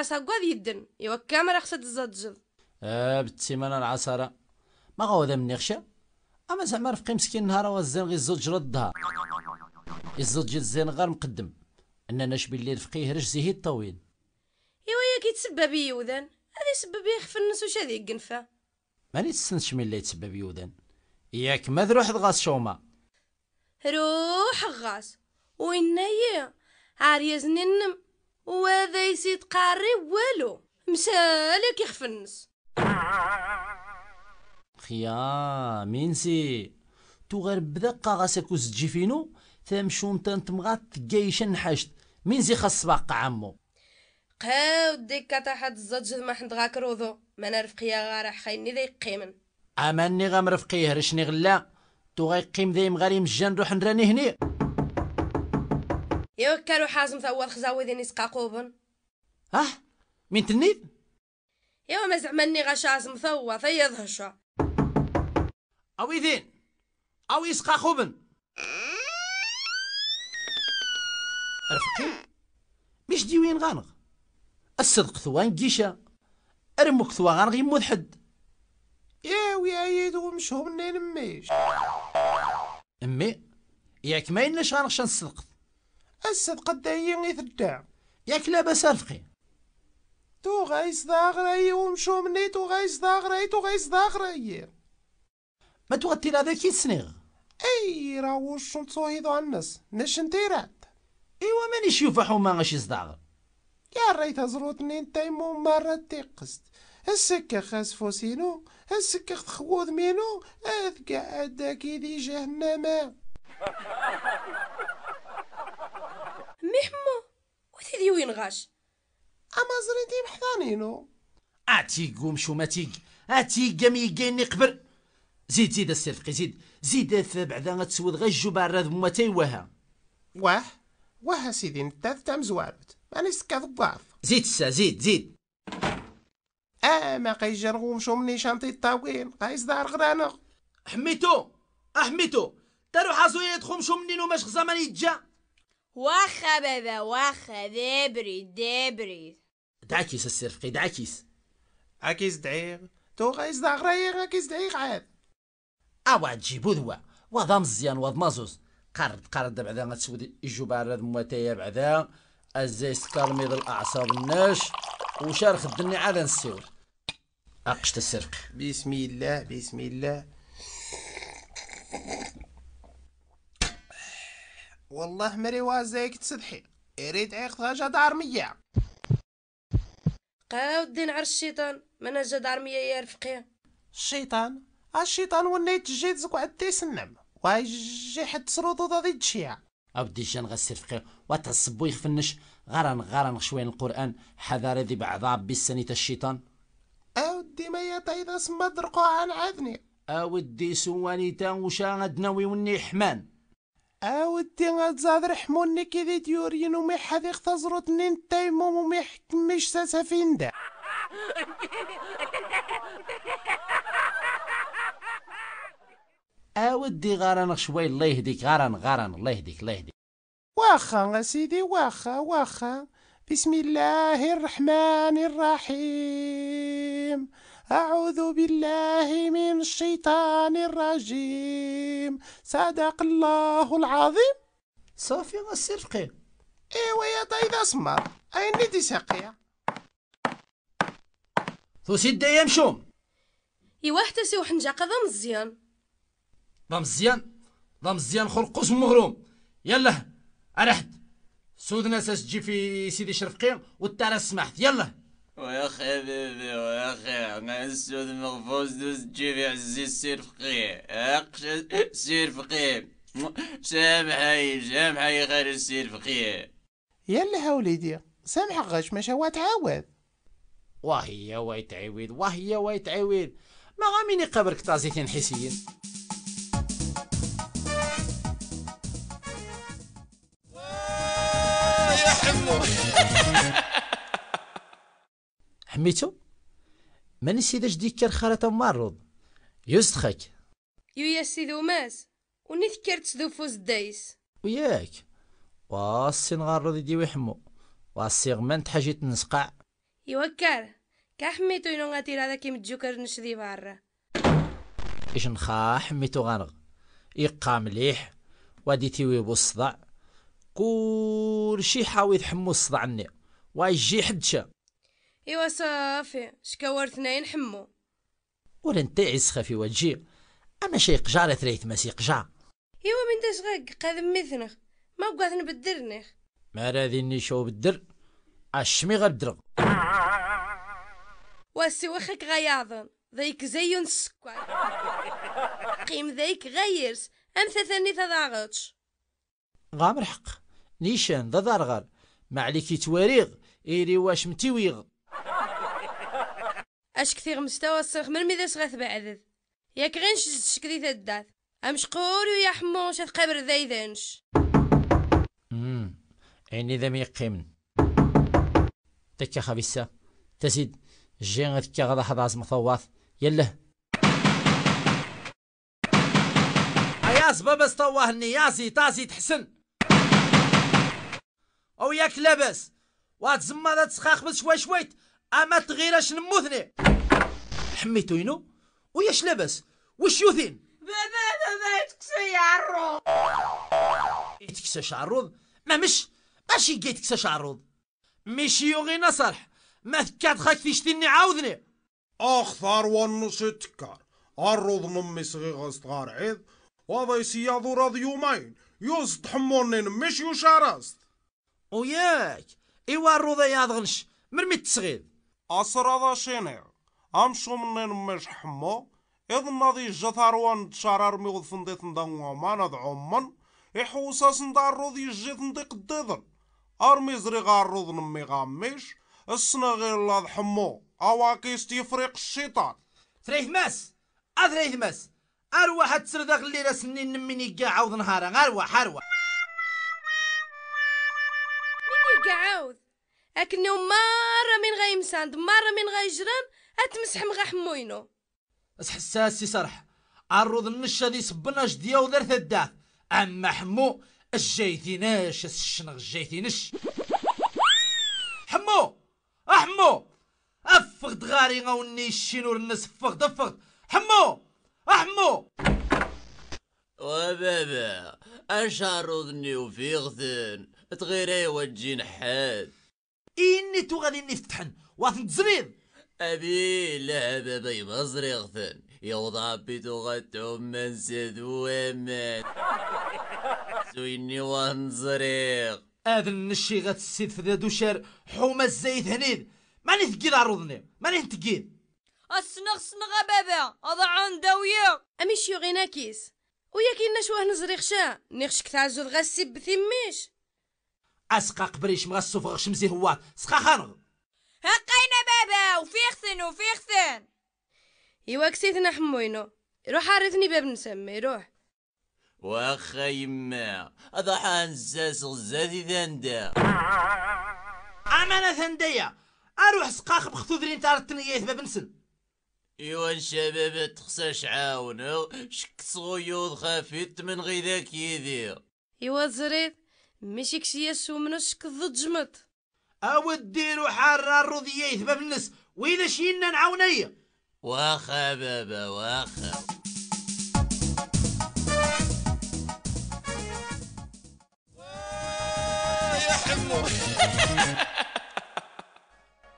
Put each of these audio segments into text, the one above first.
العصا قاد يدن ايوا كامل خصها تزاد اه بتي العصره العصارة ما ذا مني خشا اما زعما رفقي مسكين نهار وزين غير الزوج جرى الدهر الزوج الزين غير مقدم اننا شبي اللي رفقي يهرش زيه الطويل ايوا يا كيتسبب يوذن هذا يسبب خف الناس واش هذه القنفه ماني تسنتش من اللي يتسبب يوذن ياك ما تروح تغاس شوما روح غاس وين هي عاريه زنين وهذا يزيد قاري والو مسالك يخف النس خيا مينسي تو غير بدا قاغاسك فينو تمشون تنت مغات تقايشن حاجت زي خاص باقا عمو قاو ديكا تحت جد ما حد غاكروضو ما نرفقيا غارح خايني ذي قيمن اماني غام رفقيه رشني غلا تو غيقيم ذي مغاري مجان روح نراني هني يا كارو حازم ثوال خزاوي ذي نسقاقوبن اه مين تلنيذ يا ما زعمني غا شازم ثوا ثيض هشا او ذين او يسقاقوبن عرفتي مش دي وين غانغ الصدق ثوان قيشة ارمك ثوان غانغ يموت حد يا يدو مش مشهم نين اميش امي ياك ما ينش غانغ شان الصدق أسد قد أيين يثدع ياك لاباس رفقي تو غايس داغري ومشو مني تو غايس داغري تو غايس داغري ما تغطي هذاك سنيغ اي راهو الشمسو هيدو الناس نش نتيرات ايوا مانيش شوف حوما غاش يصداغ يا ريت زروتني مو مرة تيقست السكة خاس فوسينو السكة خوذ مينو اذ قاعد كيدي جهنم وثي وثيدي وين غاش اما زريدي محضانينو اتيقوم شو ما تيق اتيق مي يقيني قبر زيد زيد السرفقي زيد زيد بعدا تسود غي الجبار راذ مواتي وها واه واه سيدي نتا تام زوابت ماني سكا ضعف زيد سا زيد زيد اه ما قيجرغوم شو مني شانتي الطاوين قايز دار غرانغ حميتو احميتو تروح ازوية تخمشو منين وماش غزا ماني واخا بابا واخا دبري دبري دعكيس السرفقي دعكيس عكيس دعيغ تو غايز دعغريغ عكيس دعيغ عاد اوا تجيبو دوا وضا مزيان وضا مازوز قرد قرد بعدا غتسود الجبار هذا مواتايا بعدا ازاي ميض الاعصاب الناش وشارخ الدني عاد نسيور اقشت السرق بسم الله بسم الله والله مري وازيك تسدحي اريد عيق تاجا دار مية قاو الدين عر الشيطان من جا دار مية يا رفقية الشيطان الشيطان ونيت جيت عدي سنم واي جي حد سروضو ضدي تشيع أودي جان غسر فقية وتعصبو يخفنش غران غران شوين القرآن حذار ذي بعض ربي السنية الشيطان أودي ما يطيد اسم مدرقو عن عذني أودي سواني وشان ادنوي وني حمان اودي غتزاد رحموني كي ذي ديورين ومي حذيق تزرطني نتايموم ومي حكميش ساسافين دا اودي غارن شوي الله يهديك غارن غارن الله يهديك الله يهديك واخا سيدي واخا واخا بسم الله الرحمن الرحيم أعوذ بالله من الشيطان الرجيم صدق الله العظيم صافي غسرقي إيوا يا طيب أسمر أين دي ساقية تو سيدة يا مشوم إيوا حتى سي وحنجاقة ضا مزيان ضا مزيان ضا مزيان خرقوس مغروم يلا أرحت سودنا ساس تجي في سيدي شرفقي والتارس سمحت يلا وياخي بيبي وياخي انا السود مغفوز دوز جيبي عزيز سير فقيه اقش سير فقيه سامحي سامحي غير سير فقيه يلا وليدي سامحك غاش ما هو تعاود وهي ويتعاود وهي ويتعاود ما غاميني قبرك تازيتين حسين يا حمو حميتو ما نسيداش ديك كار خرطة معرض يستخك يا سيدي وماس وني سدو فوز دايس وياك واسي نغرض يديو يحمو واسي غمان تحاجي تنسقع كار كا حميتو ينو غاتير هذا كيم تجوكر نشدي برا إيش نخا حميتو غانغ يقا مليح وادي تيويبو الصداع كل شي حاوي يحمو الصداع واي جي حدشا إيوا صافي ثنين حمو ولا انت في وجهي أما شي قجع لا ثريت ماسي قجع إيوا من داش غاك قادم مثنخ ما بقات نبدرنخ ما راذيني شو بدر عشمي غدرغ واسي وخك غياضن ذيك زين السكر قيم ذيك غيرس أم ثاني تضاغطش غامر حق نيشان ذا ضرغر ما عليك يتواريغ إيري واش متيويغ اش كثير مستوى الصرخ من ميداش بعدد ياك غير نشد الشكري تدات امشقول يا حمو شاد قبر ذايدنش امم عيني ذا ميقيمن تكا خبيسة تسيد جي غتكا غدا حد عزم ثواث يله اياس بابس يا ياسي تازي تحسن او ياك لاباس ذا تسخاخ بس شوي شويت اما تغيرا نموثني حميتو ينو وياش لاباس وش يوثين بابا بابا يتكسى عروض يتكساش شعروض ما مش ماشي كي شعروض عروض يوغي نصرح ما ثكات خاك تشتيني عاودني اخثار ونص تكار الروض نمي صغيغ صغار عيد وضيسي يضو راض يومين يوز تحموني نمش يوشارست وياك ايوا الروض يا ضغنش مرمي التصغير أسرى ذا أم أمشو منين مش حمو إذ ناضي جثاروان تشارار ميغد فنديت ندان ومانا دعومن عمان إحوسا سندار روضي جيت نديق الديضر أرمي زري غاروض نمي غاميش غير لاذ حمو أواكي استيفريق الشيطان ثريه ماس أثريه ماس أرواح تسردق الليلة سنين نميني قاع عوض نهارا أروح أروح ميني قاع عوض أكنو ما مرة من غا يمساند مرة من غا يجران اتمسح مغا حموينو أس حساس سي صرح عرض النشا دي سبناش جديا ودرت ثداث اما حمو أس الشنغ الجايثينش حمو احمو أه افغد غاري غاوني الشينور الناس فغد افغد حمو احمو أه وبابا أه اش عرضني وفيغثن تغيري وجين حاد تو غادي نفتحن واثن تزريض أبي لا لهبة بيضة زريغثن يوضع بيتو غتهم من سدوامن سويني واه زريغ اذن نشي غت السيد في دوشار حومة الزايد هنيد ماني ثقيل عروضني ماني ثقيل السنغ سنغ بابا اضع داوية امي شيو غيناكيس وياكي نشوه نزري شا نخشك تعزل غسي بثميش اسقا قبريش مغا الصفغ شمزي سقا خانغ هقينا بابا وفي وفي خسن ايوا كسيتنا حموينو روح عرفني باب نسمي روح واخا يما هذا غزاز غزاتي ذندا أمانة ثندية أروح سقاخ بخثوذرين تار التنيات باب نسن إيوا شباب تخساش عاونو شك صغيوض خافيت من غيذاك يدير إيوا زريت ماشي كشي سومنش كض جمط او ديرو حار الرضية يثبب النس ويلا شينا نعاوني واخا بابا واخا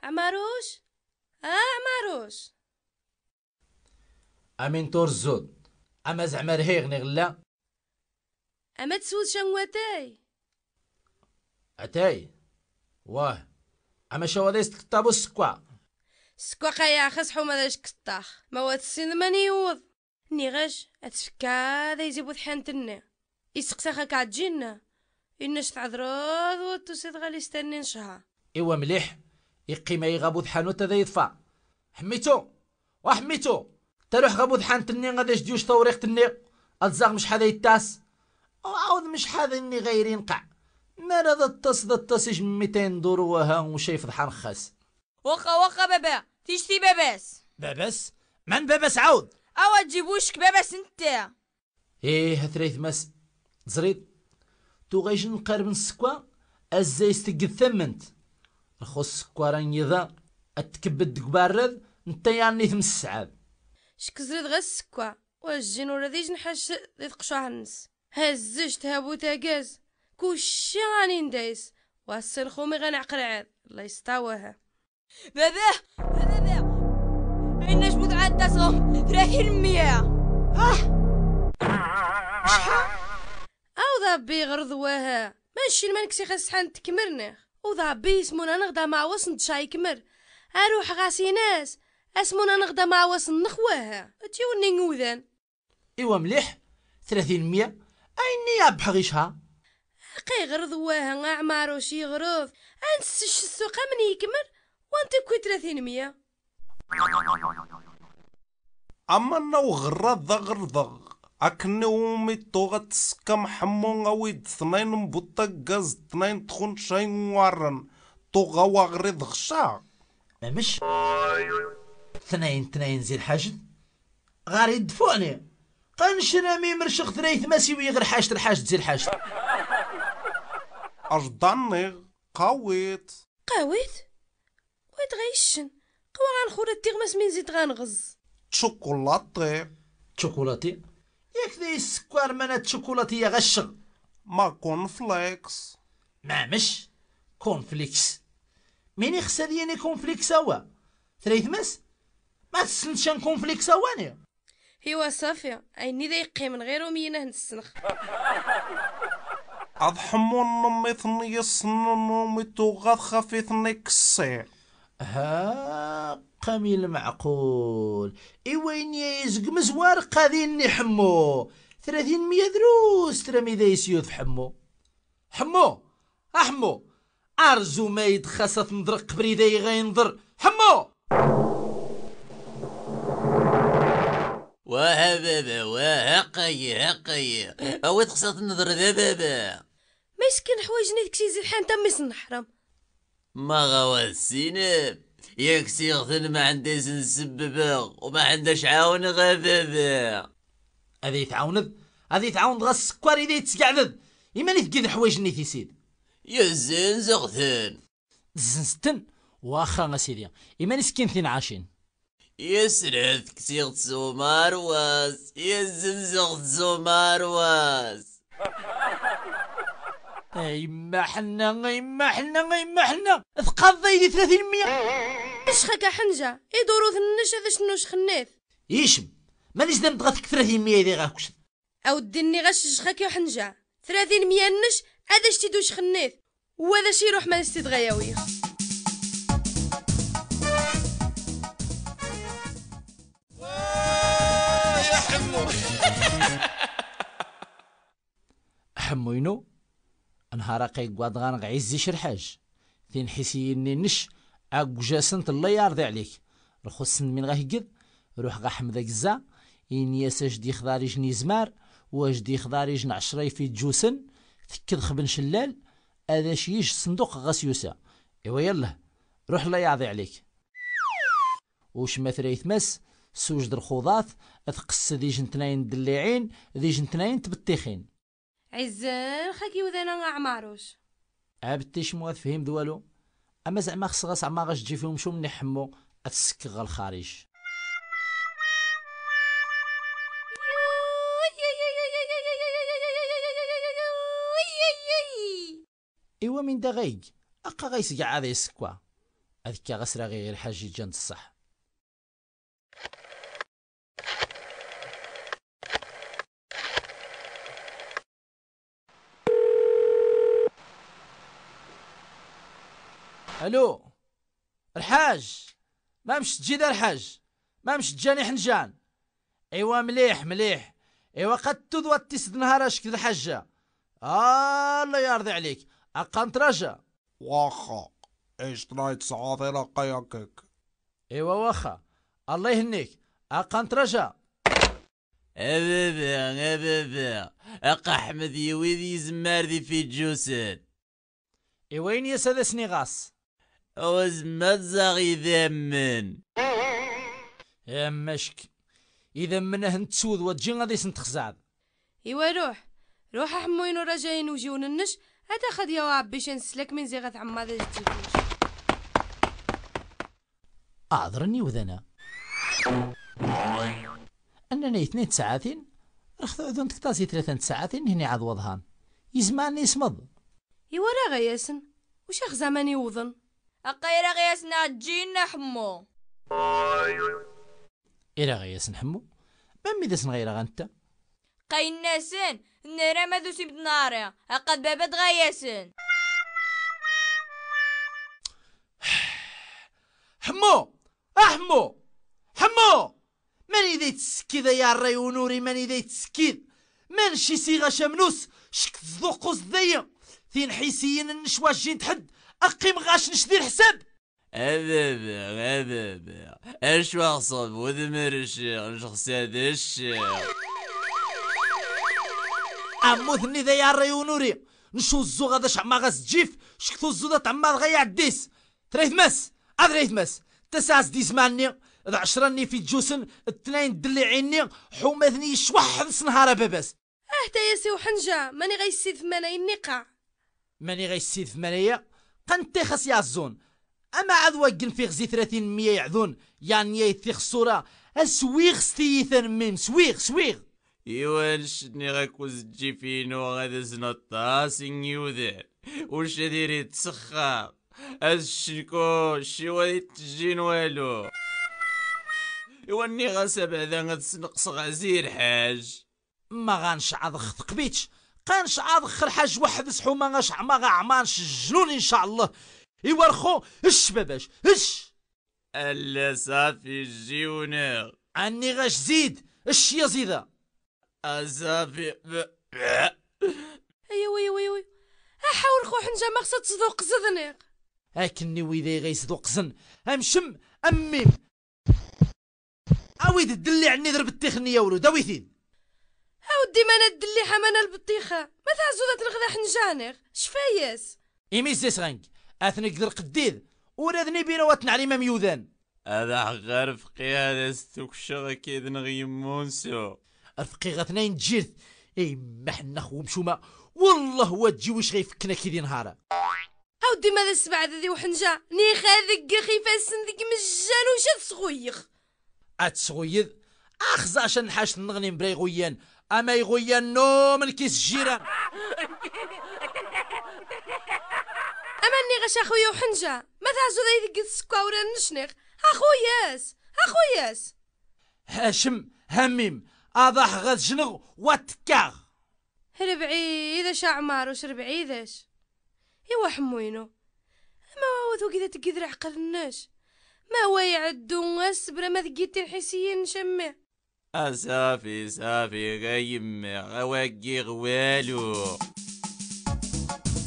عماروش اه عماروش امين تور الزود اما زعما رهيغني غلا اما تسود شنواتاي سكوا Wa. Ama xawadist ktabu skwa. Skwa qaya xasxu madax ktax. Ma watsin man yuwad. Nigax, atfka da yizibu txantinni. Isqsaxa kaġġinna. إنش واتو سيد غالي ستنين شها إيوا مليح يقيم يغابو ذحانو ذا يدفع حميتو وحميتو تروح غابو ذحان تني غادي ديوش طوريق تني أتزاغ مش حدا يتاس وعاود مش حدا اني غيرين قاع مانا ذا التص ذا التصيش ميتين دور وها وشي فضحان خاس وقا وقا بابا تيشتي باباس باباس من باباس عاود اوا تجيبوشك باباس انت ايه هثريث مس زريد تو غيش نقارب نسكوا ازاي ستقد ثمنت الخو سكواران يضا اتكبد قبارد انت يعني ثم السعاد شك زريد غا السكوا واش جين ولا ديج نحش ذي تقشعر نس هزجت هابو تاقاز راني ندايس واسل خومي عاد الله يستاوها بابا بابا إنا جمود عاد صوم ثلاثين مية ها أو ذابي غرضواها ماشي المنكسي خاص حان تكمرنا ضبي اسمونا نغدا مع وسن تشاي كمر أروح غاسي ناس اسمونا نغدا مع وسن نخواها تيوني نوذان ايوا مليح ثلاثين مية أيني أبحغيشها قي غرض واه عمارو وشي غرض انسش السوق من يكمل وانت كوي 30 مية اما نو غرض ضغر ضغ اكن ومي طوغت تسكم حمون غويد ثنين مبطق قاز ثنين تخون شاي وارن طوغا وغريض غشا ما مش ثنين ثنين زي غاري دفوني قنشنا مي مرشخ ثنين ثماسي ويغر حاجة الحاجة زي الحاجة أش أجدنغ قويت قويت قويت غيشن قوا غا الخورة تيغمس من زيت غنغز تشوكولاتي تشوكولاتي ياك ذي السكوار مانا تشوكولاتي يا غشغ ما كون فليكس ما مش كون فليكس مين يخسر كون فليكس هو ثلاث مس ما تسلمش كون فليكس هو صافي عيني ذا يقيم من غيره ومينا هنسنخ أضحمون مثن يصنن متوغث خفيثن كسير ها قمي المعقول وين يزق مزوار قاذين حمو ثلاثين مية دروس مي ذا يسيوث حمو حمو أحمو أرزو ما يدخسط مدرق بريدا يغينظر حمو واه وهقي هقي هقي أو تخسط نظر ذا بابا ما يسكن حوايجني ديك سيزي الحان تميس حرام ما غواسينب ياك سيغتن ما عنديش نسببه وما عندهاش عاون غبابه هذا تعاوند هذا تعاوند غا اللي اذا يما يماني تقيد حوايجني سيد يا زين زغتن ستن واخا اسيديا ايماني سكين ثين عاشين يا سرات كتيغ زومار يا زنزغ زومار ايما حنا ايما حنا ايما حنا ثقاض ذايدي 30% اشخك حنجة يدورو ثنش هذا شنو شخنيث يشم مانيش دام تغثك 30% ذي غاكش او دني غاش شخك يا حنجة 30% مية نش هذا شتيدو شخنيث وهذا شي يروح ما نستدغياويه يا حمو ينو نهار قي قوادغان غانغ عزي شرحاج ثين حسيني نش أكو جاسنت الله يرضي عليك الخصن من غهقد روح غا حمد قزا إن اش دي خضاري جني زمار واش دي خضاري جن عشري في جوسن تكد خبن شلال هذا شيش صندوق غاس يوسا إوا يلا روح الله يرضي عليك وش مثري يتمس سوج در خوضات اتقص دي جنتناين دليعين دي جنتناين تبتيخين عزان خاكي وذانا عماروش عبتش مواد فهم دوالو اما زعما خصها عما غاش تجي فيهم شو من حمو تسكر غا الخارج ايوا من دا غيق اقا غيسقع هذا يسكوا هذيك غسرا غير حاجي جانت الصح الو الحاج ما مش تجي دا الحاج ما مش تجاني حنجان ايوا مليح مليح ايوا قد تذوى تسد نهار اشك الحاجة آه الله يرضي عليك اقا نتراجع واخا ايش طلعت سعاطي رقياكك ايوا واخا الله يهنيك اقا نتراجع أبابا أبابا أقا أحمد يويدي زمار دي في ايوا إيوين يا سادة سنيغاس وزمزغ يذمن يا مشك إذا من هن تسود وتجي غادي سنتخزاد إيوا روح روح حموين ورا جايين وجيون النش هذا خد يا عبي شنسلك من زيغة عماد الجديد أعذرني وذنا اننا اثنين ساعاتين رخت أذن تكتاسي ثلاثة ساعات هني عاد وضهان يزمعني اسمض إيوا راه غياسن وش أخزامني وضن أقيرا غياس ناجينا حمو إلا غياس حمو بامي دسن نغيرا غانتا قاين ناسن نرى ما دوسي بناري أقاد بابا تغياسن حمو أحمو آه، حمو ماني إذا تسكيد يا راي ونوري ماني إذا تسكيد شي سيغا شمنوس شك تزدوقوس ذي ثين حيسيين النشواش جين تحد أقيم غاش نشدي الحساب أبابا أبابا أش وعصب وذمر الشيخ هذا الشيخ أموثني ثني ذا يا ريونوري نشو الزوغة ذا شعما غاس جيف شكثو الزوغة تعما غايا الديس ثريث ماس أذريث ماس تسعة ديس ماني ذا عشراني في جوسن اثنين دلي عيني شوح شوحد سنهار باباس أه، تا يا سي وحنجة ماني غايسيد ثمانة النقاع ماني غايسيد ثمانية قنتي تيخس يعزون اما عاد وقن في غزي 30 مية يعذون يعني يثيخ الصورة اسويغ ستيثن ميم سويغ سويغ يوان إيوه، شني غاكوز جيفينو غادا زنطاس نيوذر وش ديري تسخا شي وادي تجين والو يواني غاسب هذا غتسنقص غزير حاج ما غانش عاد خطق بيتش قانش عاد خر حاج واحد سحوما غاش عما غاعمانش الجنون ان شاء الله يورخو الشباباش اش الا صافي جيونا اني غاش زيد اش يا زيدا اصافي ايوا ايوا ايوا أيوة. احاول خو حنجه ما خصها تصدوق زدنيق اكني ويدي غيصدوق زن امشم اميم اويد الدلي عني ضرب التخنيه ولود اويثين ودي ما انا الدليحه ما البطيخه ما تعزوضات الغدا حنجانغ شفايس إيمي غنك أثني قدر قديد وراذني بينا علي ما ميوذان هذا غير فقي هذا ستوكشغ كيد مونسو رفقي غثنين جيرت اي محنا خو مشوما والله تجي واش غيفكنا كيدي نهار اودي ماذا السبع ذي وحنجا نيخ هذك خيفاسن ذيك مجال وش صغويخ اتسغيذ اخزا عشان نحاش نغني مبريغويان اما يغويا النوم الكيس الجيران اما ني اخويا وحنجه ما تعزو ذا يدق السكا ولا نشنيخ اخوياس اخوياس هاشم هميم اضح غزنغ جنغ واتكاغ ربعي اذا عمار وش ربعي اذاش ايوا حموينو ما وثو كذا تقدر عقلناش ما هو يعدو السبرة ما ثقيت الحسيين نشميه صافي صافي غيم اوجي والو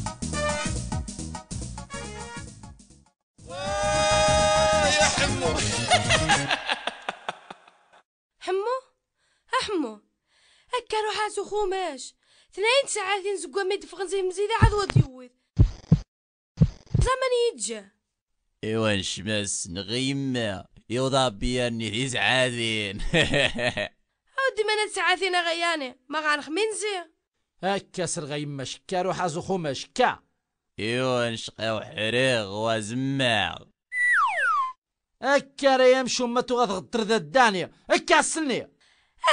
يا حمو حمو هكا روح خماش ثنين ساعات زقوا ميد فغنزي مزيدة عاد ود زمن يتجا ايوا نشمس نغيما يوضب بياني دي سعادين هاودي ما عاثينا غياني ما غانخ منزي هكا سرغي مشكا روحا زخو مشكا يون إيوه، شقاو حريغ وزماغ هكا ما شمتو تغدر ذا الدانية هكا اه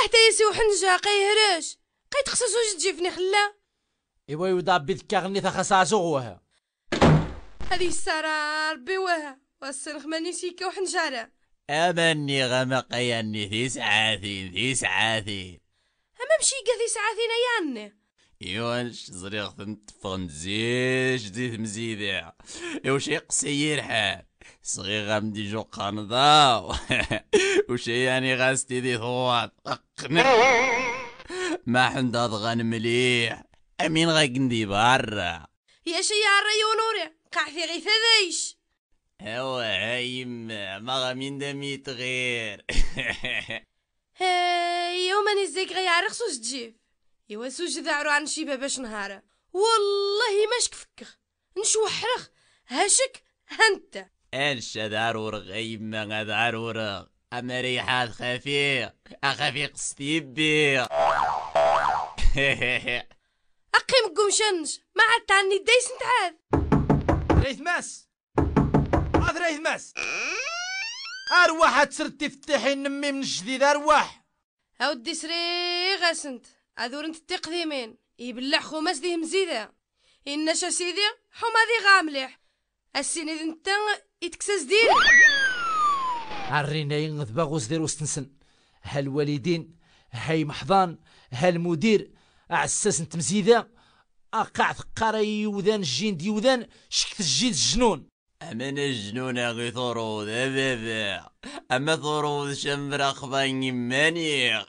اهدا يسي وحنجا قيهرش قي تخصصو جتجيفني خلا ايوا يودا بيذكا غني تخصا زغوها هذه السرار ربي والسنخ ماني سيكا وحنجارة أمني غمق يني ثيسعاثين ثيسعاثين أما مشي قذي ثيسعاثين أياني يوانش زريغ ثمتفغن زيش دي ثمزيدع يوش يقسي حال صغيغة مدي جو قنضاو وشي يعني غاستي ذي ثوات ما حندا ضغن مليح أمين غاقندي برا يا شي يا ريو نوري قاع في غيثا ذيش هوا هاي يما ما غامين دمي تغير هاي وماني الزيك غيعرق سوش تجيب ايوا سوش ذعرو عن شي باش نهارا والله ماشك فكخ وحرخ هاشك هنت انش ذعر ورغ يما ذعر ورغ اما ريحات خفيق اخفيق ستيبي اقيم قوم شنج ما عاد تعني دايس نتعاد ريث ماس واحد راه يهمس ارواح تسرد تفتحي نمي من جديد ارواح اودي سري غاسنت اذور انت التقديمين يبلع خماس ديه مزيدة شا سيدي حما دي غامليح السين إذا انت يتكسس دير عرينا ينغذبا غوز دير وستنسن هالوالدين هاي محضان هالمدير عساس نتمزيدة أقع ثقاري يوذان جين ديوذان شكت الجيد الجنون أمن الجنون غي ثروض أبابا أما ثروض شمر أخبان يماني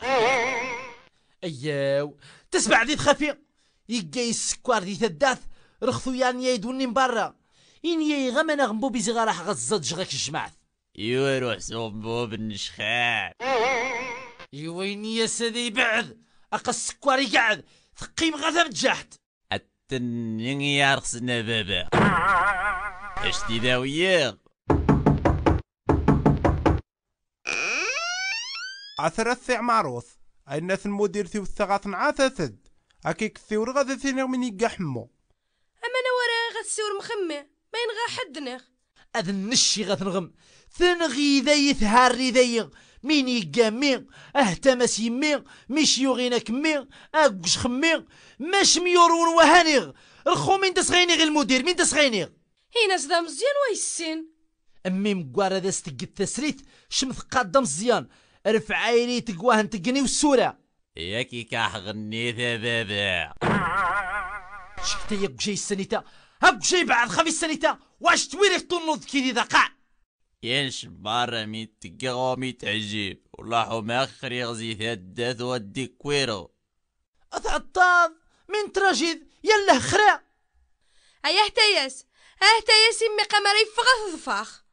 أيو تسمع ذي تخفي يجي السكوار ذي تداث رخثو يعني يدوني برا إني غمان غنبو غمبو غراح غزة جغك الجماعث يو روح صوبو بنشخان يو إني يا سيدي بعد أقا السكوار يقعد ثقيم غدا متجحت التنين يا رخصنا بابا ذا وياه عثر عثرت سي عماروس الناس المدير سي وثغاث نعاثثد هكيك السيور غادا سينيغ من يقا حمو اما انا ورا غاث السيور مخمي ما ينغا حد نخ اذن نشي غاث نغم غي ذايث هاري ذايغ، مين يقا مين اهتمس يمي مش يوغينا كمي اقش خمين ماش ميورون وهانيغ الخو مين غير المدير مين تسغينيغ هيناش دا مزيان ويسين امي مقوارا دا ستقد تسريت شمث قادة مزيان رفع عيني تقواه تقني والسورة ياكي كاح غني ذا ذا شكتا يا قجي السنيتا جاي بعد خمي السنيتا واش تويري طنوض كيدي دقا ينش بارا ميت تقغو مي عجيب والله ما يغزي غزي ثدث ودي كويرو أثعطاض من تراجيد يلا خرا أيا تياس ياس اهتا يا سمي قمري فغا تضفاخ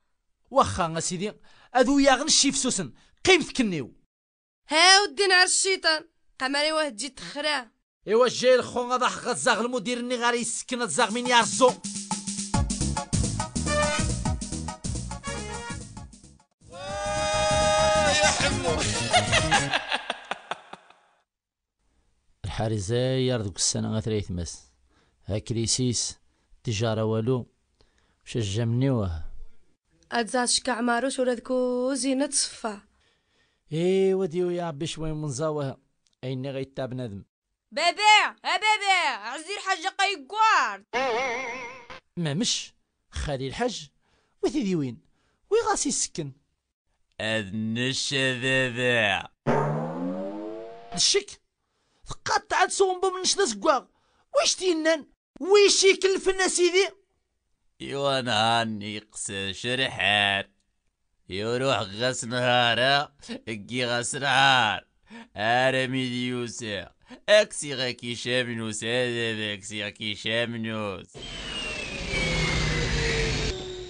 واخا اسيدي اذو ياغن الشيف سوسن قيم تكنيو ها ودي نهار الشيطان قمري واه تجي تخرا ايوا جاي الخون غاض حق غتزاغ المدير اللي غير يسكن الزاغ من يارزو الحارس زاير دوك السنه غتريث مس هاكريسيس تجاره والو شجمنيوه أتزاش كعماروش وردكو زينة صفا إيه وديو يا عبي شوي منزاوه أيني غيتا بنادم بابا ها بابا عزي الحاجة قيقوار ما مش خالي الحاج وثيدي وين وي غاسي السكن أذنش بابا الشك قطعت صومبو من شدا سكواغ ويش تينان ويش الناس سيدي هاني يقسى شرحان يروح غسن هارا اقي غسن هار ارمي ديوسا اكسي غاكي شامنوس هذا اكسي غاكي شامنوس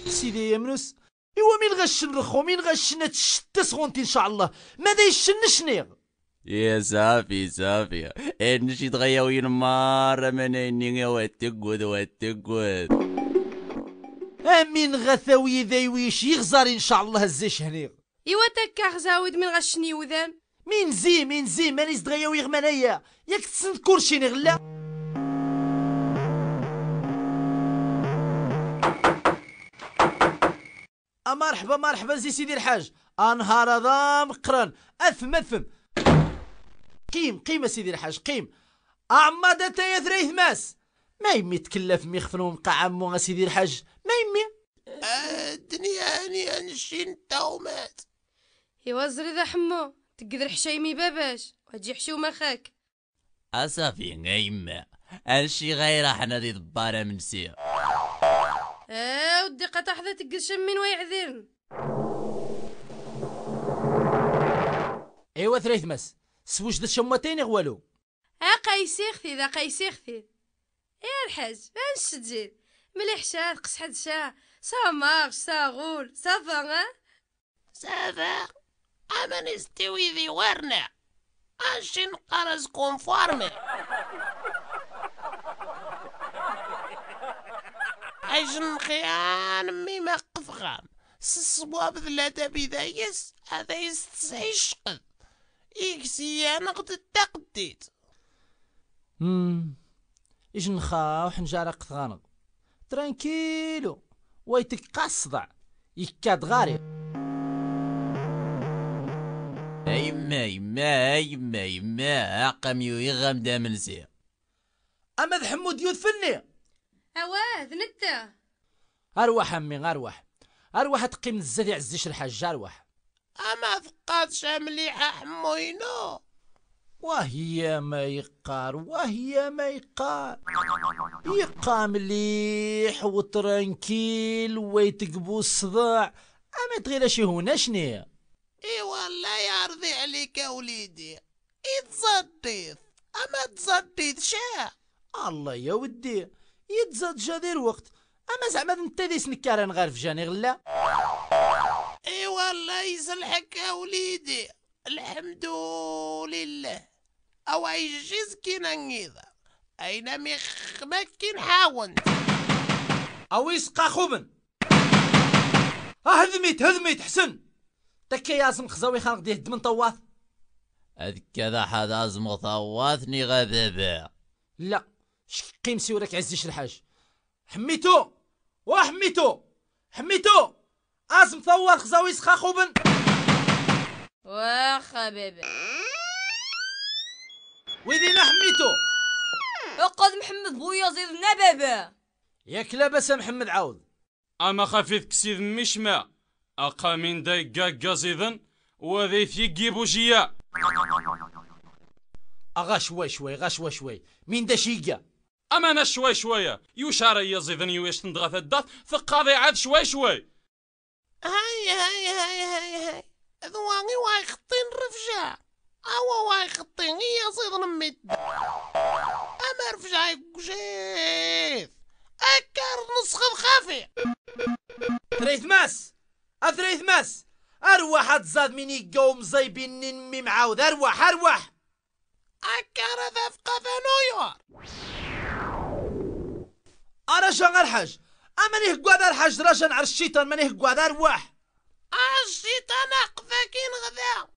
سيدي يامنوس ايوا مين غشن رخو مين غشن تشتا سغونتي ان شاء الله ماذا يشن يا صافي صافي انشي تغيوين مارة من اني واتقود واتقود امين غثاوي ذايويش يغزر ان شاء الله الزيش هني ايوا تكا غزاود من غشني وذان مين زي مين زي ماني صدغيا ويغمان ياك تسند كلشي نغلا أه، مرحبا مرحبا زي سيدي الحاج انهار هذا مقرن اثم اثم قيم قيم سيدي الحاج قيم اعمدت يا ثريث ماس ما يمي تكلف مي خفنو عمو سيدي الحاج ما يمي الدنيا هاني يعني، هنشي يعني نتا ومات ايوا زري ذا حمو تقدر حشيمي باباش وتجي حشومه خاك اصافي يا يما هادشي غير حنا دي دبارة من سير اه ودي قطع حدا تقدر شمين ويعذرن ايوا ثريثمس سوش دا الشمتين يغوالو اه قيسيختي ذا قيسيختي يا الحاج انش تزيد مليح شاه قصحت شا سا مارش سا غول سا ها سا فا اما نستوي ذي ورنا انشي نقرز كونفورمي اجن خيان مي ما قفغام سصبواب ثلاثة بذايس هذا يستسعيش قد إكسي أنا قد تقديت امم إيش نخا نجارق قد غانق ترانكيلو قصدع يكاد غارق يما يما يما يما قميو يغم زي أما حمود فني اواه نتا أرواح أمي أرواح أرواح تقيم الزاد عزيش الحاج أرواح أما فقاتش مليحة حموينو وهي ما يقار وهي ما يقار يقى مليح وترانكيل ويتقبو الصداع اما تغير شي هنا شنيا اي والله يرضي عليك يا وليدي يتزدد اما تزدد شا الله يا ودي يتزد جدير وقت اما زعما انت دي سنكارن غير في جاني غلا اي والله يزلحك يا وليدي الحمد لله أويجزكي ننجيدا أين او حاون أويس خوبن هذميت هذميت حسن تكي يازم خزاوي خلق ديه دمن طواث أذ كذا حدا أزم طواثني غذبه لا شقيم سيورك عزيش الحاج حميتو وحميتو حميتو أزم ثور خزاوي خوبن واخا بيبي وذي نحميتو اقعد محمد بويا زيد بابا ياك لاباس محمد عاود اما خفيف كسيد مشما اقا من دايقا زيدن وذي ثيقي بوجيا اغا شوي شوي غا شوي شوي من دا شيكا اما انا شوي شوية يوشار يا زيدن يوش تندغى الدات فقاضي عاد شوي شوي هاي هاي هاي هاي هاي هاي واي خطين رفجا أو واي خطين هي صيد نميت اما رفجعي كوشيث اكار نسخ خافي ثريث ماس اثريث ماس ارواح اتزاد مني قوم زيبين نمي معاود ارواح ارواح اكار ذا فقا نيور انا شان الحاج اماني هكوا ذا الحاج راشان على الشيطان ماني هكوا ذا ارواح الشيطان اقفاكين غذا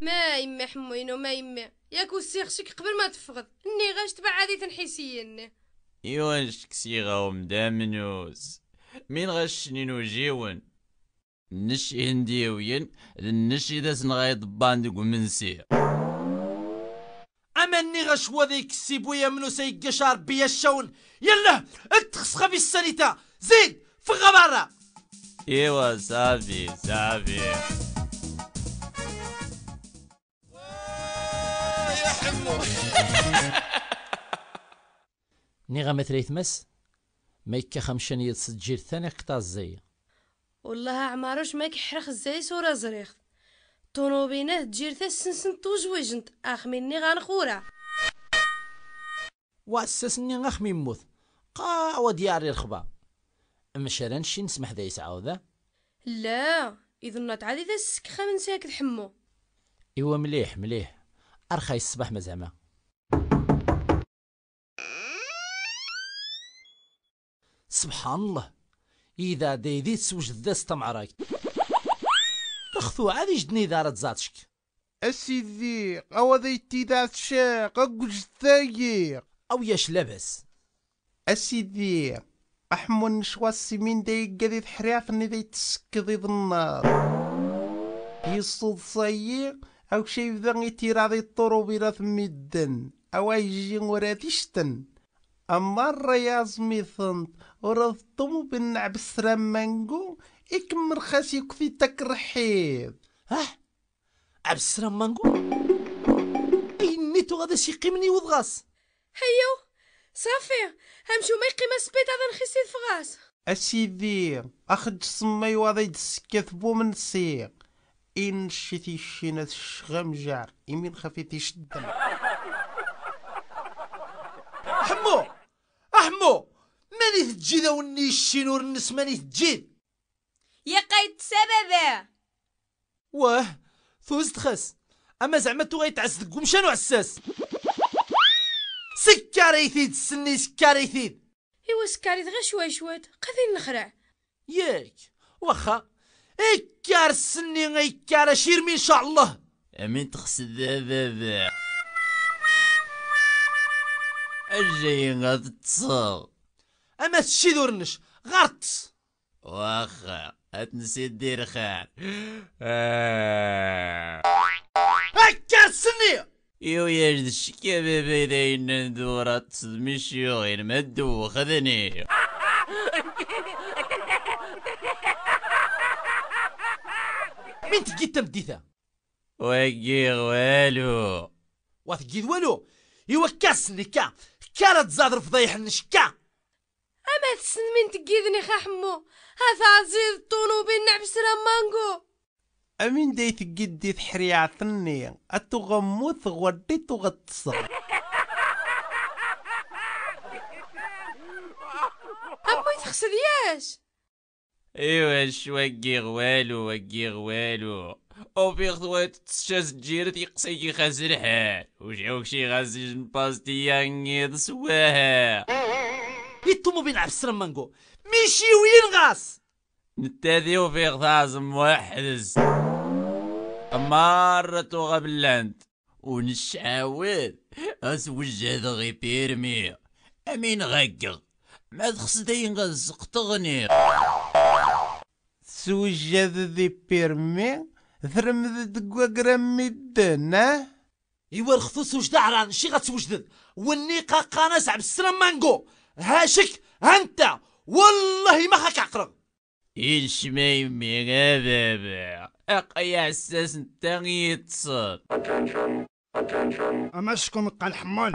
ما يما حموينو ما يما ياك وسيخشك قبل ما تفقد اني غاش تبع عادي تنحيسيا يوانش كسيغا ومدامنوس مين غاش نوجيون نشي هنديوين لنشي داس نغايد باندق ومنسي اما اني غاش وذيك السيبويا منو سيقش بيا الشون يلا اتخسخ في السريتا زيد فغا برا ايوا صافي صافي نيغا مثل تريتمس ما يكا خمشان يتسجير ثاني قطع الزي والله عماروش ما كيحرق الزي سورة زريخ طنوبينا تجير تسنسن توجويجنت اخميني غنخورة واسسني غخمي موت قاوة دياري الخبا مشاران شي نسمح ذا يسعاو لا إذا نتعادي عادي ذا السكخة من ساكت حمو إوا مليح مليح ارخي الصباح ما زعما سبحان الله اذا ديدي تسوجد دا ستمعراك رخثو عاد يجدني دار تزاتشك اسيدي او ذي ذات شاق اقوج ثايق او ياش لاباس اسيدي احمون شواسي السمين دايق ذي تحرافني ذي تسكذي ذي النار يصد صيق أو شي بدا غيتيرا دي الطروبيلة ثمي الدن أو يجي جي تيشتن أما الرياض ميثنت ورا الطمو بالنعب السرام مانجو إكمر خاسي كفي تكرحيض ها عب السرام مانجو بينيتو غادا شي قيمني وضغاس هيو صافي همشو ما يقيم السبيط هذا نخيسي الفغاس أسيدي أخد سمي وضيد السكث ثبو من السيق إن شتي شينا الشغم جار إمين خفيتي شدم حمو أحمو ماني تجيد وني الشينور النس ماني تجي يا قايد سببا واه ثوز تخس أما زعما تو غيتعس دك ومشانو عساس سكاريثيد سني سكاريثيد إوا سكاريث غير شوي شوي قادين نخرع ياك واخا اكار سني اكار شيرمي من شاء الله امين تقصد هذا اجي غاد تصغ اما تشي دورنش غارت واخا اتنسي دير خير اكار سني يو يجد الشكا بابي داين ندورات تصدمي شيوغين ما دوخذني مين تجي تمديثا وقيغ والو وتقيد والو إوا كاسنكا كارا تزادر فضيح النشكا أما تسن من تقيدني خا حمو هذا عزيز طونو بين نعبس مانجو أمين داي تقيد دي تحريعتني أتغمو تغدي تغتصر أمي تخسر ياش ايوا شوكي غوالو وكي غوالو او في تشاس تجير تيقصي كي خاسر حال وجاوك شي غازي جنباستيا نيض سواها يتومو بين عبسر مانجو ميشي وين غاس نتاذي وفي غطاز موحدز مرة غبلاند ونشعاود هذا غي بيرمي امين غاكغ ما تخصدين غزق تغنيق سوجد ذي بيرمي ثرمد دقوا قرمي الدن ايوا رخصوص وش دعران شي غتوجد واني قناس عبد السلام مانجو هاشك انت والله ما خاك عقرب ايش شمي مي غابابا اقيا عساس انت غيتصاد اما شكون قال حمال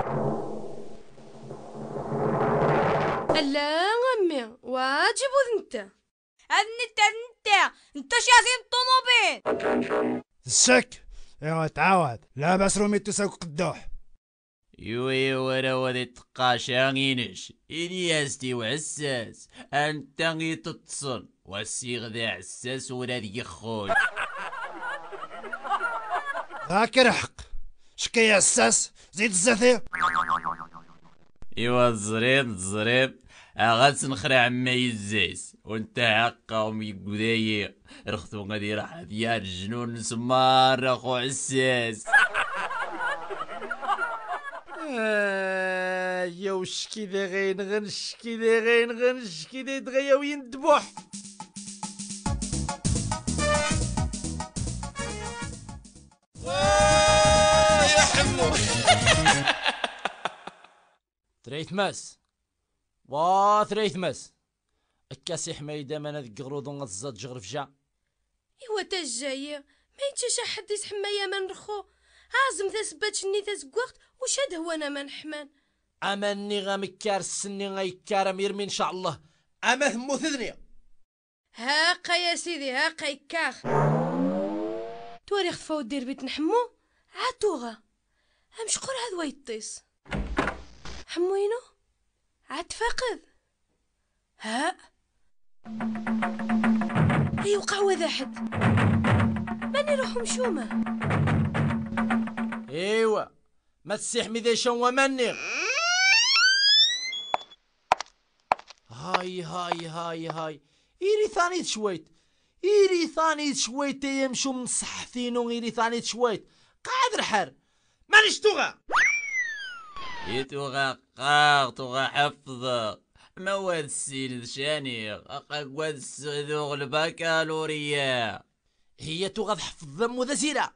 لا امي واجب انت انت انت انت شاسين طنوبين الشك ايوا تعاود لا بس رومي تساك قدوح يوي ورا ودي تقاشانينش إلياس دي وعساس أنت غي تتصن والسيغ ذا عساس ولا ذي خوي ذاكر حق شكي عساس زيد الزثير إيوا الزريب الزريب اغاس نخرع عما يزيس وانت عقا ومي قداي رختو غادي راح ديار الجنون سمار اخو عساس آه، يا وشكي ذا غين غنشكي ذا غين غنشكي ذا دغيا وين دبوح آه، يا حمو تريت ماس واثري يثمس اكاسي حمايده ما انا ذك غروض غزات جغرفجا ايوا تا جاي ما يتشاش حد يسحم يا من رخو عازم شني ذا تسقوخت وشاد هو انا من حمان اماني غامكار السني غايكار ميرمي ان شاء الله اما ثمو ثذني هاقا يا سيدي هاقا يكاخ توري فاو دير بيت نحمو عاتوغا امشقور هاد ويطيس حموينو عاد فاقد ها يوقع وذا حد ماني روحو مشومة ايوا ما تسيح ذي شنو مني هاي هاي هاي هاي إيري ثاني شويت إيري ثاني شويت يمشو مصحفينو إيري ثاني شويت قاعد حر مانيش توغا يتوغا قاغ توغا حفظ ما واد السيل شانيغ أقا واد السيدوغ الباكالوريا هي توغا تحفظ ذم وذا سيرة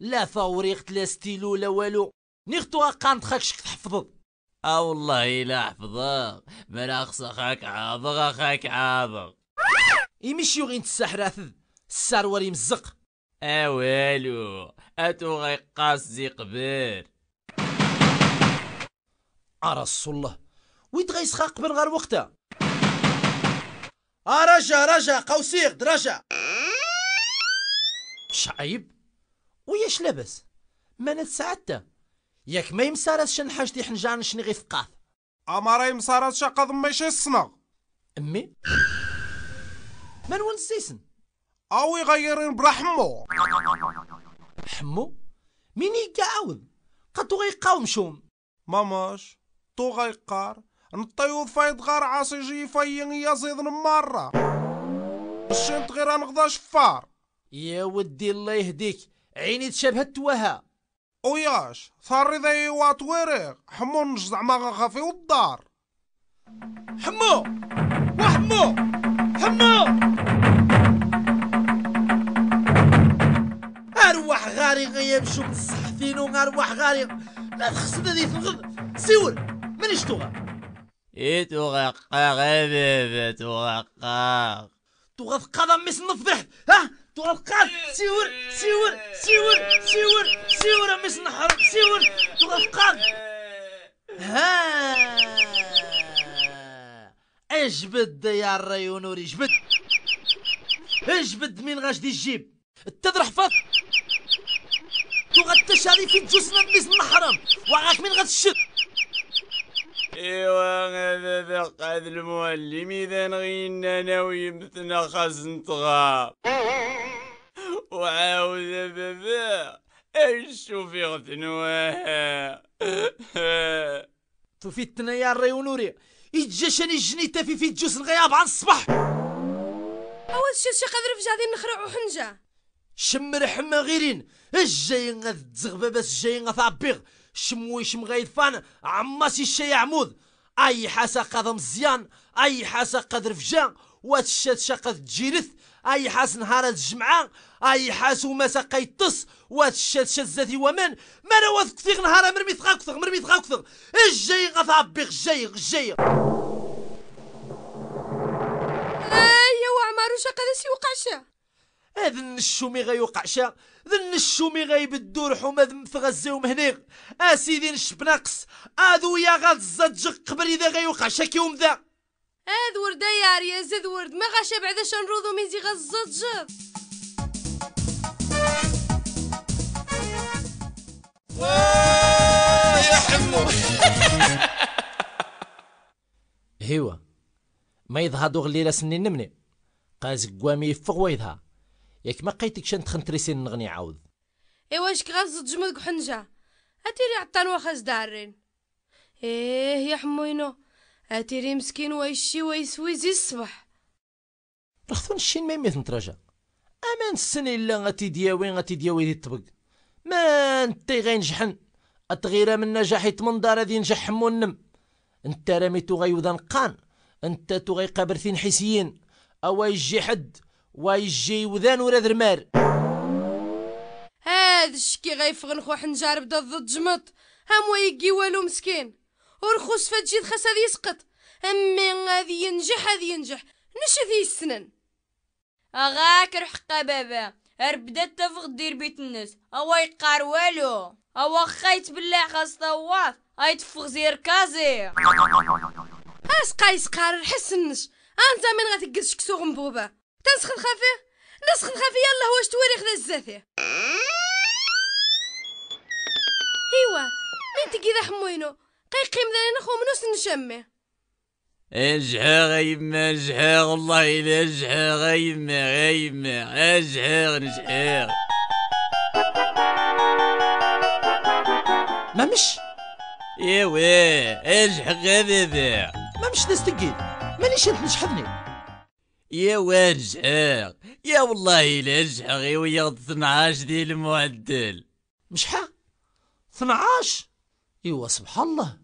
لا فوريغ لا ستيلو لا والو نيختو خاك تخاكشك تحفظ أو والله الا حفظ بلا خصا خاك عاضغ خاك عاضغ يمشيو غين تسحراث السار وري مزق اوالو والو اتو غيقاس زي قبير ارا الله ويد غيسخاق قبل غير وقتها أرجع آه، رجع قوسيق درجع شعيب وياش لاباس ما انا ياك ما يمسارس شن حاجتي حنجان شني غي فقاف اما آه، راه يمسارس شقض ميش الصنغ امي من وين السيسن او آه، يغيرين برا حمو حمو مين يقعاود قطو غيقاوم شوم ماماش تو غيقار نطيوض فايد غار عاصي عاصيجي فاين يزيد مرة الشنط غير نقضى شفار يا ودي الله يهديك عيني تشبهت توها وياش ثاري يوات ويريغ حمو نجزع ما غافي والدار حمو وحمو حمو اروح غاري غيمشو بالصحفين وغاروح غاري لا تخصد هذه تنغض سيول من تغرق؟ ايه تغرق تغقى تغرق تغرق تغقى مش نفضح ها تغرق سيور سيور سيور سيور سيور مش نحر سيور تغرق ها ايش بد يا ايش بد ايش بد من غاش دي الجيب تضرح فات تغتش هذه في جسم مس نحرم وعاك من غتشد إيوا ذاق هاد المعلم إذا نغينا أنا ويمتنا خاصن تغا وعاود بابا الشوفي غتنواها توفيتنا يا الري ونوري يتجاشاني الجني في في جوس الغياب عن الصباح اول شي شي قدر في جادي نخرع وحنجه شمر حما غيرين الجايين غاد تزغباباس الجايين غاد شمويش فان عماسي الشي عمود اي حاسة قاد مزيان اي حاسة قدر فجان واتشات شقد تجيرث اي حاس نهار الجمعة اي حاس وماسا قيطس واتشات شات زاتي ومن ما انا واثق فيك نهار مرمي ثغاكثغ مرمي ثغاكثغ الجاي غثابي الجاي الجاي ايوا عمارو شقد سيوقع شا هذا النشومي غيوقع شا ذا النشومي غيبدو رحو ماذا مفغزيهم هنيغ اسيدي آه نش بناقص اذو يا غاتزاد جق قبل اذا غيوقع شا كيوم ذا هاد ورد يا عريا زاد ورد ما غاشا بعدا شنروضو ميزي غاد جد آه، يا حمو هيوا ما يظهر دوغ الليله سنين نمني قازك قوامي يفق ويظهر ياك ما قيتك شان تخنتريسين نغني عاود ايوا اش غاز تجمد حنجه اتيري عطان وخاز دارين ايه يا حموينو اتيري مسكين ويشي ويسوي زي الصبح رخصو الشين ما يميت نتراجع امان السن الا غاتي دياوي غاتي دياوي دي الطبق ما انت غينجحن اتغيرا من نجاح يتمن دار هذه نجح حمو النم انت رميتو غيودا نقان انت تو غيقابر حسيين او يجي حد ويجي وذان ورا ذرمار هاد الشكي غيفغن خو حنجار بدا ضد جمط هم ويجي والو مسكين ورخوص فاتجي خاص هذا يسقط امي هذي ينجح هذي ينجح نشذي السنن اغاك رحقا بابا بدا تفغ دير بيت الناس اوا يقار والو اوا خايت بالله خاص طواف اي تفغ زير كازي اسقا سقار حسنش انت من غتقز كسوغ مبوبه تسخن خفيه نسخن خفيه الله واش خذ الزاثي هيوا ايوا من ذا حموينو قيم ذا نخو منوس نشمي اجهر يما اجهر والله الا اجهر يما يما اجهر نجهر ما مش ايوا اجهر غبابه ما مش نستقيل مانيش نحبش نشحذني يا واجهق يا والله الا جهق غي ويا 12 ديال المعدل حا 12 ايوا سبحان الله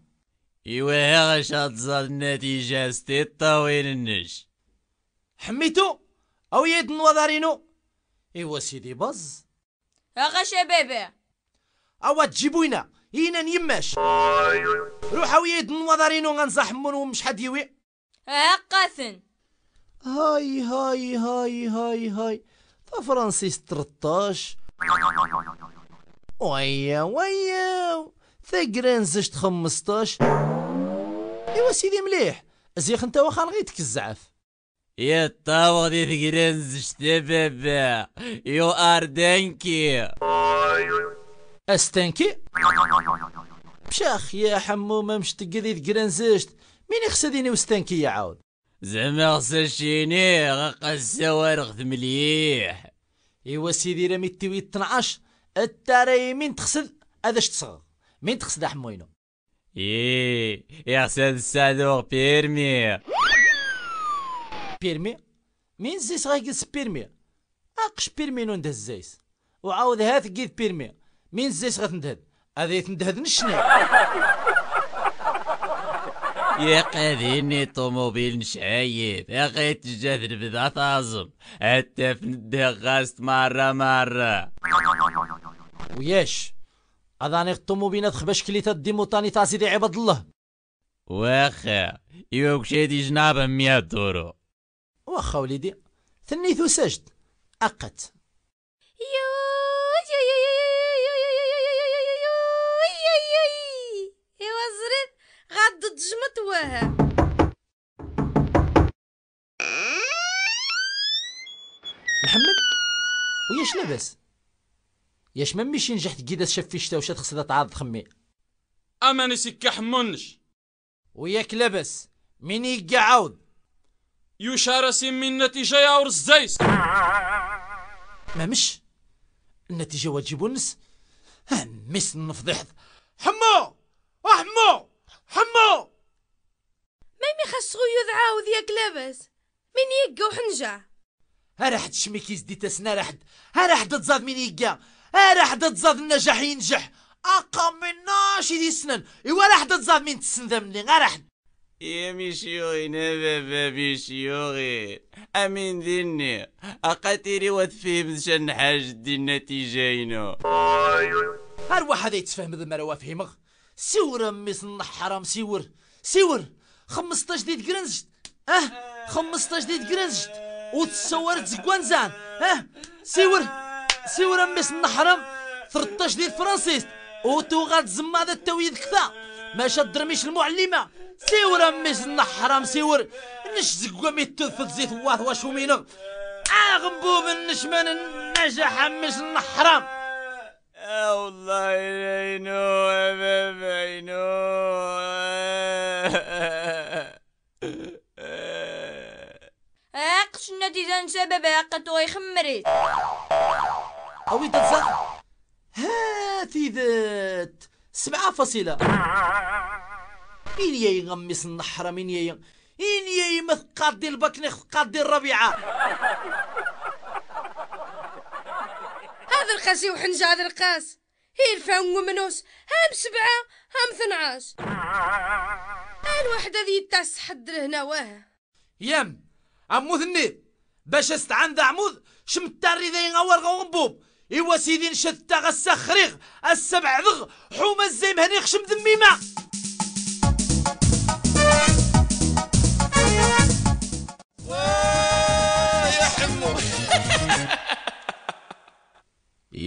ايوا ها غاش تزال النتيجة ستي طويل النش حميتو او يد نوضرينو ايوا سيدي باز غاش يا بابا اوا تجيبوينا هنا نيماش او يد نوضرينو غنزحمون ومش حد يوي قاسن هاي هاي هاي هاي هاي ففرانسيس 13 ويا ويا ثقرين زجت 15 ايوا سيدي مليح زيخ انت واخا نغيتك الزعف يا طاوغ دي ثقران زجت بابا يو ار دانكي استنكي بشاخ يا حمومه ما مش تقدي زجت مين يخسديني وستنكي عاود زعما خص الشيني غاقا السوارغ مليح ايوا سيدي راه مي تيوي 12 انت راهي من هذا اش تصغر مين تقصد حموينو ايه يا سيد السادور بيرمي بيرمي مين زيس غيجلس بيرمي اقش بيرمي نون دهز زيس وعاود هات قيد بيرمي مين زيس غتندهد هذا يتندهد نشنا يا يقاذيني طوموبيل نشعيب يا اخي تجاذر بذا تعظم حتى فندغاست مرة مرة وياش اذاني الطوموبيلات خباش كليتا الديموطاني تاع سيدي عباد الله واخا يوك شادي جنابه مية دورو واخا وليدي ثنيثو سجد أقت غاد تجمت واه محمد وياش لاباس ياش ما مشي نجحت كيدا شاف في الشتا وشات خصها تعاض خمي اماني سكا حمونش وياك لاباس مين يقع عاود يشارسي من نتيجة يا ورزايس ما مش النتيجة واجب ونس همس نفضحض حمو حمو مامي خاصو عاود ياك لاباس من يقا وحنجع راح تشمي كي زديت سنا راح راح تزاد من يقا راح تزاد النجاح ينجح اقا ناشي دي سنن ايوا راح تزاد من تسن ذا مني حد يا ميشيوغي بابي شيوغي امين ديني اقاتيري وتفهم شن حاج دي النتيجة ينو هر هذا يتفهم ذا ما فهمغ سيور ميس النحرام سيور سيور 15 ديت كرنجت اه 15 ديت كرنجت وتصورت زكوانزان اه سيور سيور ميس حرام 13 ديت فرانسيست هذا زمادة التويد كثا ماشا درميش المعلمة سيور ميس النحرام سيور نش زكوامي تدفد زيت واث واشومينغ اغبوب آه، النشمان النجاح ميس حرام والله يا سبب اقتو يخمريت اوي تزخ هاتي ذات سبعة فصيلة إن يغمس النحرة من يا إن يا مثقات البكنخ قاد الربيعة هذا القاسي وحنجة هذا القاس هي الفان ومنوس هام سبعة هام ثنعاش الوحدة ذي التاس حد لهنا واه يم عمو ثنيب باش استعان عمود شمت الريدين اول غنبوب ايوا سيدي نشد تاغ السخريغ السبع ذغ حوم الزيم هنيخ شم ذميمة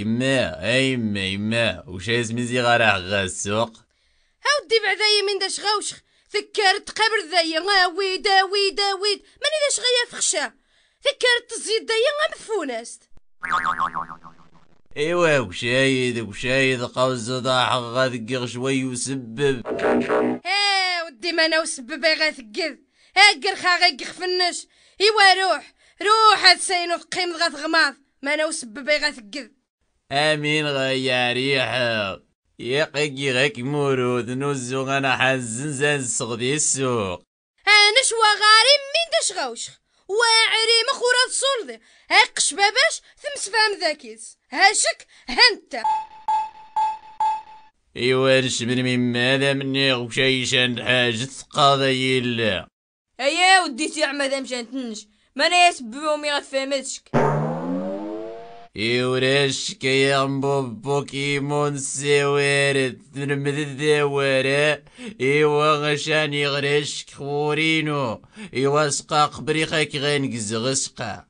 يما اي يما يما وش اسمي زيغارة غا السوق دي بعدا من داش غاوشخ ذكرت قبر ذايا ويدا ويدا ويد ماني داش غايا فخشا ذكرت الزيد ذايا مدفوناست ايوا وشايد وشايد قوز ضاح غاثقغ شوي وسبب ها إيه، ودي ما انا وسبب غاثقذ ها قرخا غيقخ فنش ايوا روح روح هاد ساينو في قيمة غاث غماض ما انا وسبب غاثقذ امين غياريح يحق يقق غيك مورود نوزو غانا حزن زان سغدي السوق انا شوا غارم من تشغوش واعري مخورة صلدي هاقش باباش ثم سفام ذاكيس هاشك هنت يوارش من مين ماذا مني وشيشان حاجة قضي الله ايا وديتي عمدا مشان تنش ما انا يسببو مي يورشك ينبوب بوكيمون سوير ترمد الدوارة إيوا غشان يغرشك خورينو إيوا سقاق بريخك غنقز غسقا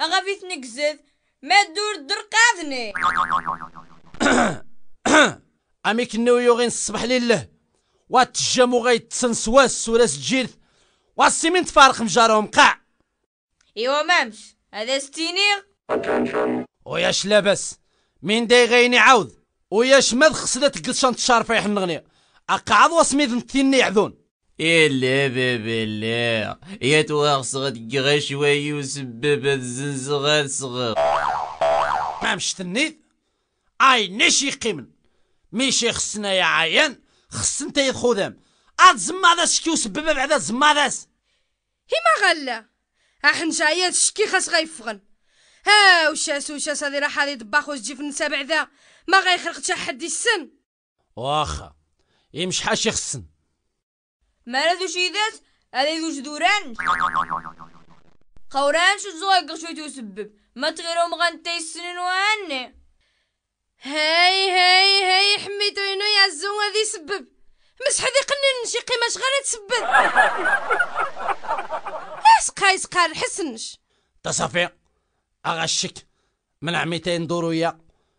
أغافيت نقزد ما دور درقاذني أمي كنو يوغين الصبح لله واتجامو غيتسنسواس سوراس جيرث واسي من تفارق مجارهم قاع إيوا مامش هذا ستينيغ وياش لاباس من دايغيني عاود وياش ما خصلت قلشان تشار فيح النغنية أقعد وسميد نتيني يعذون إلا بابا لا يا تواغ صغت كغا شوي وسبب الزنزغة صغر ما مش تنيد اي نشي قيمن ميشي خصنا يا عيان خص انت يدخودام اد زمادا شكي وسبب بعدا زماداس هما غلا احن جايات شكي خاص غيفغن ها وشاس وشاس هذه راه حالي طباخ واش تجي في بعدا ما غيخلق حتى حد يسن واخا يمشي حاش يخصن ما شي ذات هذا ذو دوران قوران شو زوق شو وسبب ما تغيرهم غنتي السنين وهني هاي هاي هاي حميتو ينو يا الزوم هذي سبب مسح حذي قنن شي قيمة شغالة تسبب اش قايس قال حسنش تصافي اغشك من عميتين دورويا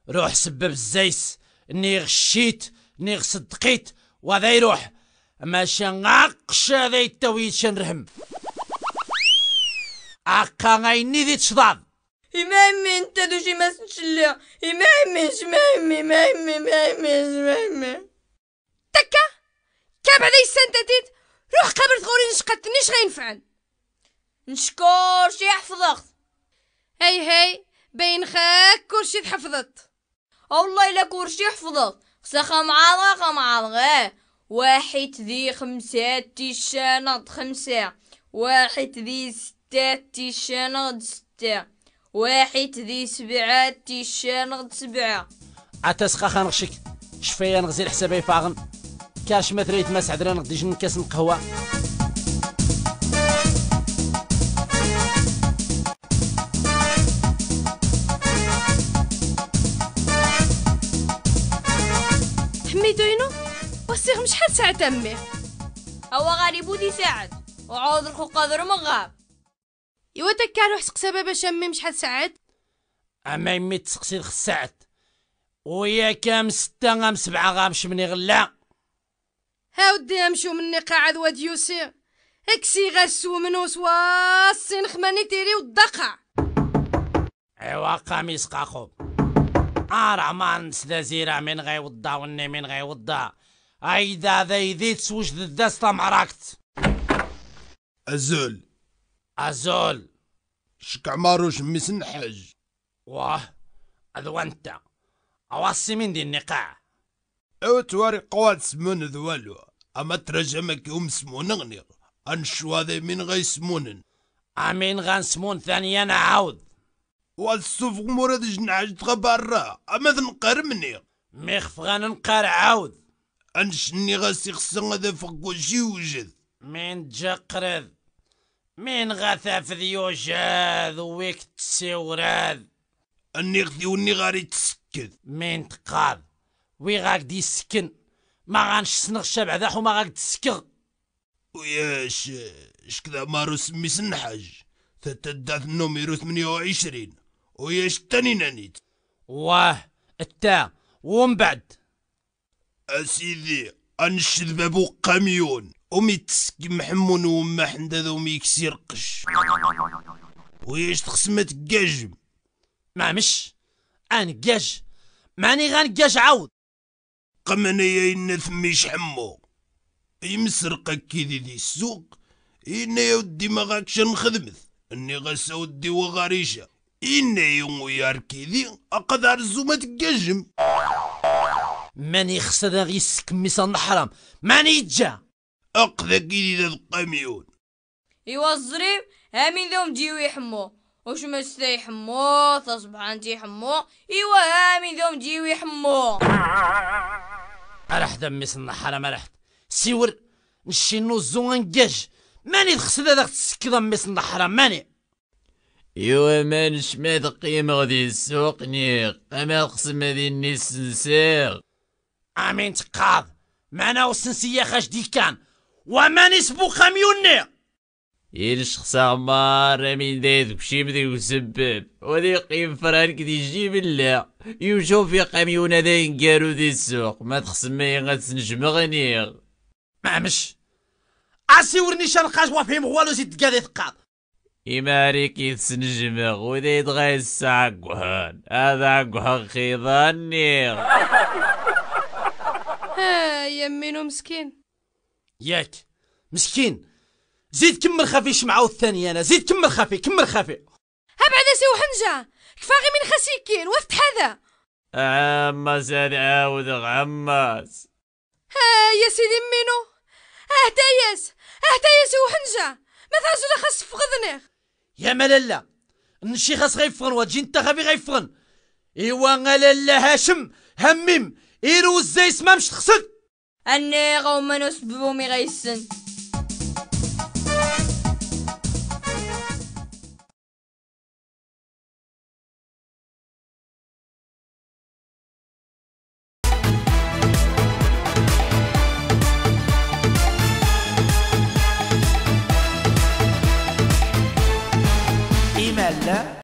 روح سبب الزيس اني غشيت اني صدقيت وذا يروح ماشي نقش هذا يتويت شنرهم اقا غيني ذي تشضاد إمي انت شي ما تشلا إمي يمامي إمي يمامي إمي تكا كاب هذا يسنتتيت روح قبر ثغوري نشقتني اش فعل نشكر شي يحفظك هاي هاي بين خاك كرشي تحفظت والله الا كرشي حفظت سخا معرق معرق واحد ذي خمسة تيشانط خمسة واحد ذي ستة تيشانط ستة واحد ذي سبعة تيشانط سبعة عتسخا خانغشك شفايا نغزي الحسابي فاغن كاش مثريت ما سعدرا نغدي جن كاس القهوه سيخم شحال ساعة تمي هو غالي بودي ساعد وعوض الخوق قادر مغاب يو تكالو حسق سبب بابا مش شحال ساعات أما يمي تسقسي خص ويا كام ستة غام سبعة غام شمني غلا هاودي أمشو مني قاعد واد يوسي اكسي غاسو منو سواسين خماني تيري والدقع ايوا قاميس قاقوب ارا ما نسدا زيرا من غيوضا وني من غيوضا هيدا ذيذيت وجد الدستة معركت أزول أزول شك عماروش ميسن حاج واه أذو أنت أوصي من دي النقاع أو تواري قوات سمون ذوالو أما ترجمك يوم سمون غنيغ أنشو هذا من غي سمون أمين غان سمون ثانيا نعاود والسوف غمورة دي جنعج تغبار أما ذنقر مني ميخف غان نقار عاود أنشني غاسي خصنا هذا فقوش وجد من جقرد من ثافذ يوجد ويك وراد أني غثي وني غاري تسكد من تقاد وي غاك دي سكن ما غانش سنغ الشبع ذاح وما غاك تسكغ وياش شكذا مارو سمي سنحج تتدعث ثمانية 28 وياش تاني نانيت واه التا ومن بعد أسيدي أنشد بابو قميون أمي تسكي محمون وما حندا ذو ميكسير قش ويش تخسمت قاجم ما مش أنا قاج ماني غنقاج عاود قمنا يا إنا ثمي شحمو يمسرقك كيدي دي السوق إنا يا ودي ما غاكش نخدمث إني غاس ودي وغاريشة إنا يوم ويار كيدي أقدر زومة قاجم ماني خسر غي ميسان الحرام ماني جا أقذا كيدي ذا القميون إيوا الزريب هامين ذوم جيو يحمو وش مستا يحمو تصبح انت يحمو إيوا هامين ذوم جيو يحمو أرح دمي صنحرم أرح سيور نشي نوزو نقاج ماني تخسر هذاك تسكي دمي الحرام ماني يو مانش ما تقيم غادي السوق نيق أما القسم هذي الناس نساق امين تقاض معنا وسنسية خاش ديكان وما نسبو خميوني إلش شخصا عمار من ذات بشي بدي وسبب ودي قيم فران كدي جيب الله يوشو في قميونا هذا ينقارو ذي السوق ما تخسمي غتسنجم غنيغ ما مش عسي ورني شنقاش وفهم والو زيد قاذي ثقاض إماريك يتسنجم وذي تغيس ساقوهان هذا قوهان خيضان نيغ يا مينو مسكين ياك مسكين زيد كمل خفي شمعة والثانية أنا زيد كمل خفي كمل خفي أبعد سي وحنجة كفاغي من خسي كين وفتح هذا عماس عاود عماس ها يا سيدي مينو اه تايس اه تايس وحنجة ما ثاش لا خاص فغضنيغ يا ملالا نشي خاص غيفرن واتجي انت خفي غيفرن ايوا لالا هاشم هميم إيروز الزيس ما مش تخسد أني غوما نسببو مي غيسن